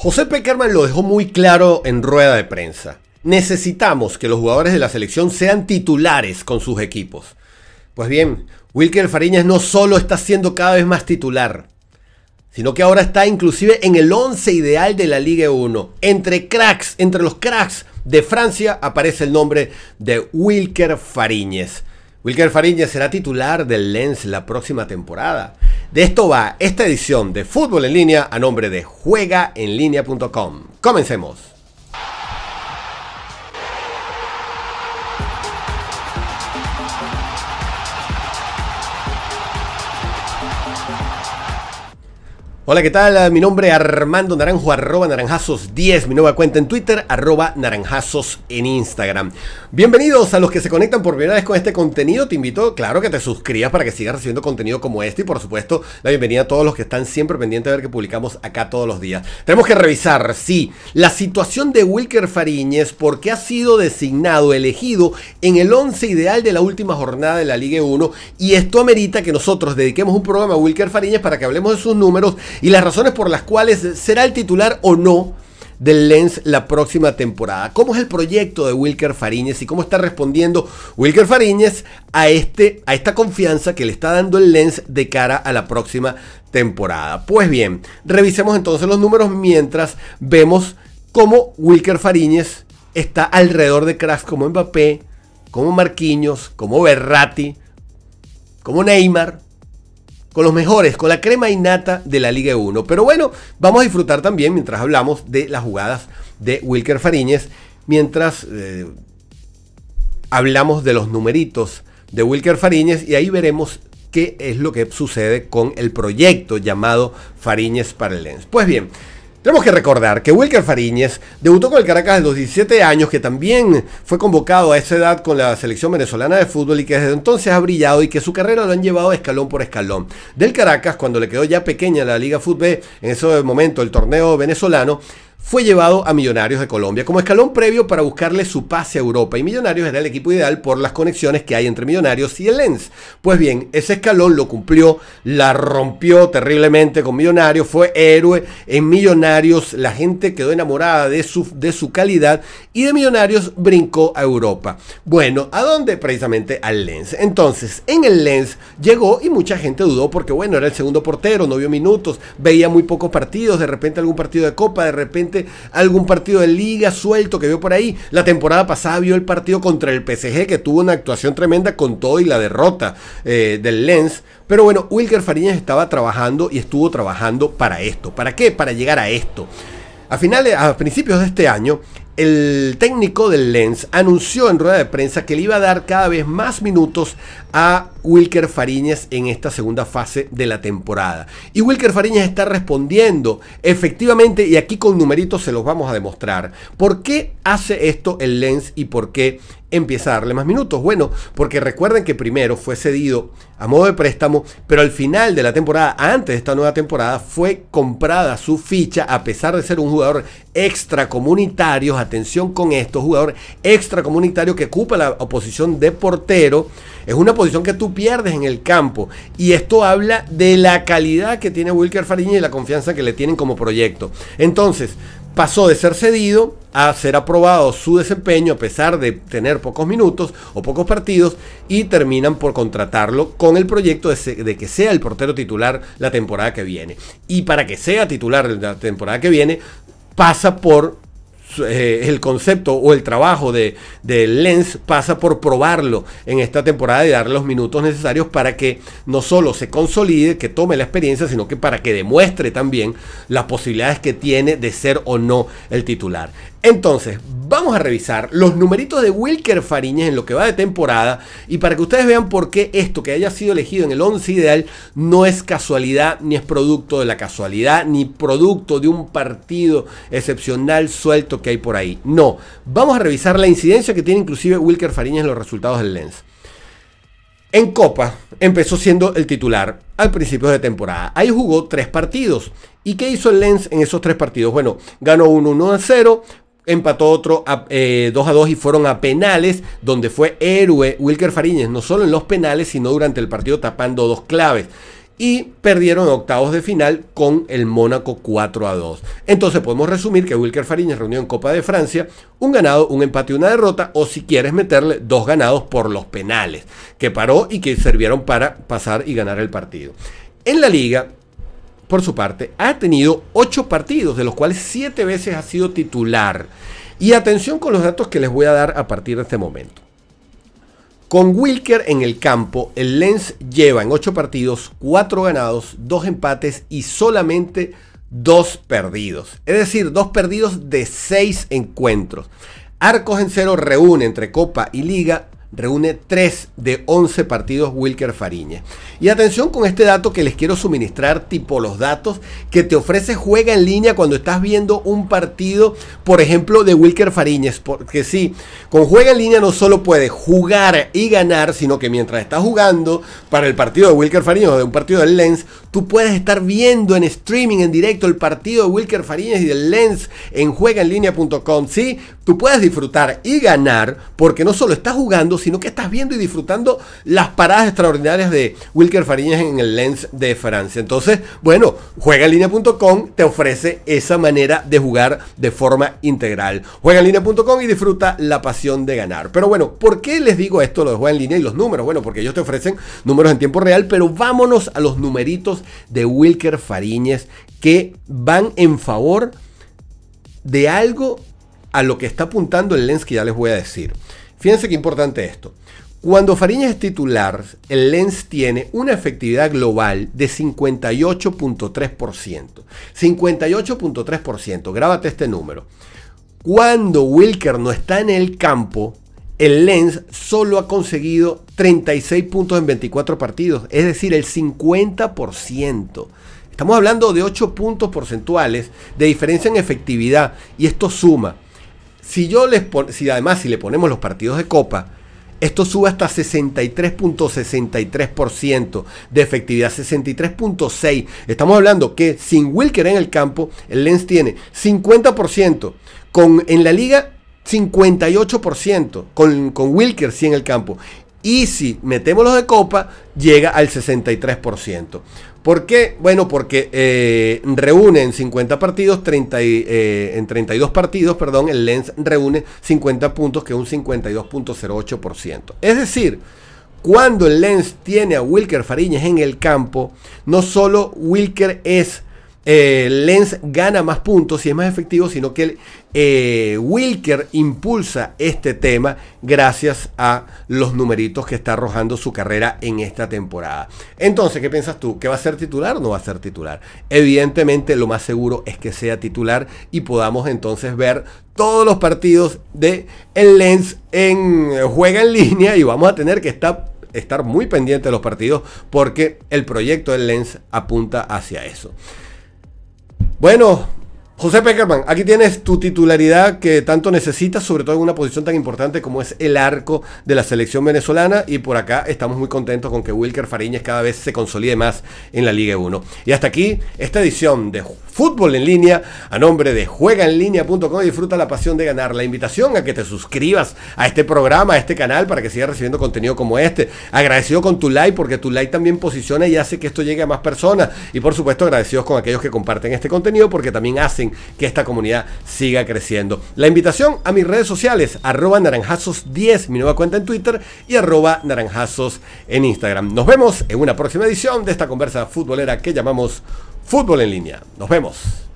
José Peckerman lo dejó muy claro en rueda de prensa. Necesitamos que los jugadores de la selección sean titulares con sus equipos. Pues bien, Wilker Fariñez no solo está siendo cada vez más titular, sino que ahora está inclusive en el 11 ideal de la Liga 1. Entre cracks, entre los cracks de Francia aparece el nombre de Wilker Fariñez. Wilker Fariña será titular del Lens la próxima temporada. De esto va esta edición de Fútbol en línea a nombre de juegaenlinea.com. Comencemos. Hola, ¿qué tal? Mi nombre es Armando Naranjo, arroba naranjazos10, mi nueva cuenta en Twitter, arroba naranjazos en Instagram. Bienvenidos a los que se conectan por primera vez con este contenido. Te invito, claro, que te suscribas para que sigas recibiendo contenido como este y, por supuesto, la bienvenida a todos los que están siempre pendientes de ver que publicamos acá todos los días. Tenemos que revisar, sí, la situación de Wilker Fariñez porque ha sido designado, elegido en el 11 ideal de la última jornada de la Liga 1 y esto amerita que nosotros dediquemos un programa a Wilker Fariñez para que hablemos de sus números y las razones por las cuales será el titular o no del Lens la próxima temporada. ¿Cómo es el proyecto de Wilker Fariñez y cómo está respondiendo Wilker Fariñez a, este, a esta confianza que le está dando el Lens de cara a la próxima temporada? Pues bien, revisemos entonces los números mientras vemos cómo Wilker Fariñez está alrededor de cracks como Mbappé, como Marquinhos, como Berratti, como Neymar, con los mejores, con la crema innata de la Liga 1. Pero bueno, vamos a disfrutar también mientras hablamos de las jugadas de Wilker Fariñez, mientras eh, hablamos de los numeritos de Wilker Fariñez y ahí veremos qué es lo que sucede con el proyecto llamado Fariñez para el Lens. Pues bien, tenemos que recordar que Wilker Fariñez debutó con el Caracas a los 17 años, que también fue convocado a esa edad con la selección venezolana de fútbol y que desde entonces ha brillado y que su carrera lo han llevado escalón por escalón. Del Caracas, cuando le quedó ya pequeña la Liga Fútbol, en ese momento el torneo venezolano, fue llevado a Millonarios de Colombia como escalón previo para buscarle su pase a Europa y Millonarios era el equipo ideal por las conexiones que hay entre Millonarios y el Lens. Pues bien, ese escalón lo cumplió, la rompió terriblemente con Millonarios, fue héroe en Millonarios, la gente quedó enamorada de su, de su calidad y de Millonarios brincó a Europa. Bueno, ¿a dónde? Precisamente al Lens. Entonces, en el Lens llegó y mucha gente dudó porque bueno, era el segundo portero, no vio minutos, veía muy pocos partidos, de repente algún partido de copa, de repente algún partido de liga suelto que vio por ahí. La temporada pasada vio el partido contra el PSG que tuvo una actuación tremenda con todo y la derrota eh, del Lens. Pero bueno, Wilker Fariñas estaba trabajando y estuvo trabajando para esto. ¿Para qué? Para llegar a esto. A finales, a principios de este año, el técnico del Lens anunció en rueda de prensa que le iba a dar cada vez más minutos a Wilker Fariñas en esta segunda fase de la temporada. Y Wilker Fariñas está respondiendo efectivamente, y aquí con numeritos se los vamos a demostrar. ¿Por qué hace esto el Lens y por qué empieza a darle más minutos. Bueno, porque recuerden que primero fue cedido a modo de préstamo, pero al final de la temporada, antes de esta nueva temporada, fue comprada su ficha, a pesar de ser un jugador extracomunitario, atención con esto, jugador extracomunitario que ocupa la posición de portero, es una posición que tú pierdes en el campo. Y esto habla de la calidad que tiene Wilker Fariña y la confianza que le tienen como proyecto. Entonces, pasó de ser cedido a ser aprobado su desempeño a pesar de tener pocos minutos o pocos partidos y terminan por contratarlo con el proyecto de, que sea el portero titular la temporada que viene. Y para que sea titular la temporada que viene, pasa por eh, el concepto o el trabajo de, de, Lens pasa por probarlo en esta temporada y darle los minutos necesarios para que no solo se consolide, que tome la experiencia, sino que para que demuestre también las posibilidades que tiene de ser o no el titular. Entonces, vamos a revisar los numeritos de Wilker Fariñez en lo que va de temporada y para que ustedes vean por qué esto que haya sido elegido en el 11 ideal no es casualidad, ni es producto de la casualidad, ni producto de un partido excepcional suelto que hay por ahí. No, vamos a revisar la incidencia que tiene inclusive Wilker Fariñez en los resultados del Lens. En Copa empezó siendo el titular al principio de temporada. Ahí jugó tres partidos. ¿Y qué hizo el Lens en esos tres partidos? Bueno, ganó 1-1 a 0, empató otro 2 a 2 eh, y fueron a penales, donde fue héroe Wilker Fariñez, no solo en los penales, sino durante el partido tapando dos claves. Y perdieron octavos de final con el Mónaco 4 a 2. Entonces podemos resumir que Wilker Fariñez reunió en Copa de Francia un ganado, un empate y una derrota, o si quieres meterle dos ganados por los penales, que paró y que sirvieron para pasar y ganar el partido. En la liga, por su parte, ha tenido ocho partidos, de los cuales siete veces ha sido titular. Y atención con los datos que les voy a dar a partir de este momento. Con Wilker en el campo, el Lens lleva en 8 partidos 4 ganados, 2 empates y solamente 2 perdidos. Es decir, 2 perdidos de 6 encuentros. Arcos en cero reúne entre Copa y Liga reúne 3 de 11 partidos Wilker Fariñez. Y atención con este dato que les quiero suministrar, tipo los datos que te ofrece Juega en línea cuando estás viendo un partido, por ejemplo, de Wilker Fariñez. Porque sí, con Juega en línea no solo puedes jugar y ganar, sino que mientras estás jugando para el partido de Wilker Fariñez o de un partido del Lens, Tú puedes estar viendo en streaming en directo el partido de Wilker Fariñas y del Lens en juegaenlinea.com. Sí, tú puedes disfrutar y ganar porque no solo estás jugando, sino que estás viendo y disfrutando las paradas extraordinarias de Wilker Fariñas en el Lens de Francia. Entonces, bueno, juegaenlinea.com te ofrece esa manera de jugar de forma integral. Juegaenlinea.com y disfruta la pasión de ganar. Pero bueno, ¿por qué les digo esto lo de juega en línea y los números? Bueno, porque ellos te ofrecen números en tiempo real, pero vámonos a los numeritos de Wilker Fariñez que van en favor de algo a lo que está apuntando el Lens que ya les voy a decir. Fíjense qué importante esto. Cuando Fariñas es titular, el Lens tiene una efectividad global de 58.3%. 58.3%, grábate este número. Cuando Wilker no está en el campo, el Lens solo ha conseguido 36 puntos en 24 partidos, es decir, el 50%. Estamos hablando de 8 puntos porcentuales de diferencia en efectividad y esto suma. Si yo les si además si le ponemos los partidos de copa, esto sube hasta 63.63% de efectividad, 63.6. Estamos hablando que sin Wilker en el campo, el Lens tiene 50% con en la liga 58% con, con Wilker sí en el campo. Y si metemos los de copa, llega al 63%. ¿Por qué? Bueno, porque eh, reúne en 50 partidos, 30 eh, en 32 partidos, perdón, el Lens reúne 50 puntos, que es un 52.08%. Es decir, cuando el Lens tiene a Wilker Fariñas en el campo, no solo Wilker es eh, el Lens gana más puntos y es más efectivo, sino que eh, Wilker impulsa este tema gracias a los numeritos que está arrojando su carrera en esta temporada. Entonces, ¿qué piensas tú? ¿Que va a ser titular o no va a ser titular? Evidentemente, lo más seguro es que sea titular y podamos entonces ver todos los partidos de el Lens en eh, juega en línea y vamos a tener que estar estar muy pendiente de los partidos porque el proyecto del Lens apunta hacia eso. Bueno, José Peckerman, aquí tienes tu titularidad que tanto necesitas, sobre todo en una posición tan importante como es el arco de la selección venezolana. Y por acá estamos muy contentos con que Wilker Fariñez cada vez se consolide más en la Liga 1. Y hasta aquí esta edición de Fútbol en Línea a nombre de juegaenlinea.com. Disfruta la pasión de ganar. La invitación a que te suscribas a este programa, a este canal, para que sigas recibiendo contenido como este. Agradecido con tu like, porque tu like también posiciona y hace que esto llegue a más personas. Y por supuesto, agradecidos con aquellos que comparten este contenido, porque también hacen que esta comunidad siga creciendo. La invitación a mis redes sociales, arroba naranjazos10, mi nueva cuenta en Twitter, y arroba naranjazos en Instagram. Nos vemos en una próxima edición de esta conversa futbolera que llamamos Fútbol en línea. Nos vemos.